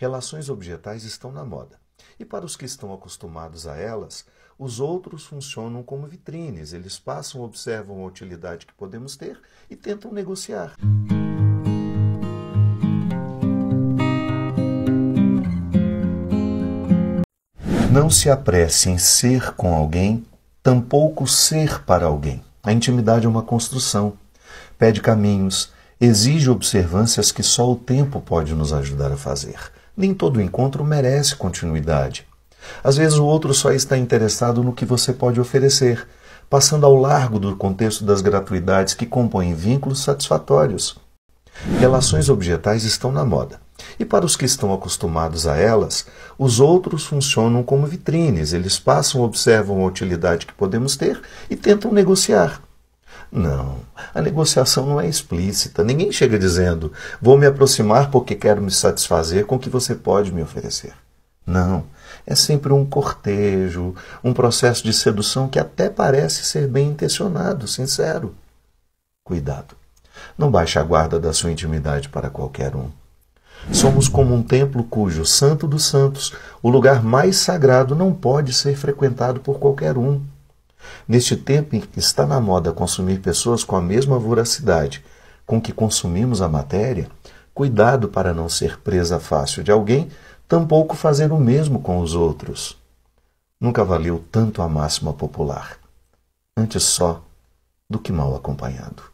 Relações objetais estão na moda. E para os que estão acostumados a elas, os outros funcionam como vitrines. Eles passam, observam a utilidade que podemos ter e tentam negociar. Não se apresse em ser com alguém, tampouco ser para alguém. A intimidade é uma construção. Pede caminhos, exige observâncias que só o tempo pode nos ajudar a fazer nem todo encontro merece continuidade. Às vezes o outro só está interessado no que você pode oferecer, passando ao largo do contexto das gratuidades que compõem vínculos satisfatórios. Relações objetais estão na moda. E para os que estão acostumados a elas, os outros funcionam como vitrines, eles passam, observam a utilidade que podemos ter e tentam negociar. Não, a negociação não é explícita. Ninguém chega dizendo, vou me aproximar porque quero me satisfazer com o que você pode me oferecer. Não, é sempre um cortejo, um processo de sedução que até parece ser bem intencionado, sincero. Cuidado, não baixe a guarda da sua intimidade para qualquer um. Somos como um templo cujo Santo dos Santos, o lugar mais sagrado, não pode ser frequentado por qualquer um. Neste tempo em que está na moda consumir pessoas com a mesma voracidade com que consumimos a matéria, cuidado para não ser presa fácil de alguém, tampouco fazer o mesmo com os outros. Nunca valeu tanto a máxima popular, antes só do que mal acompanhado.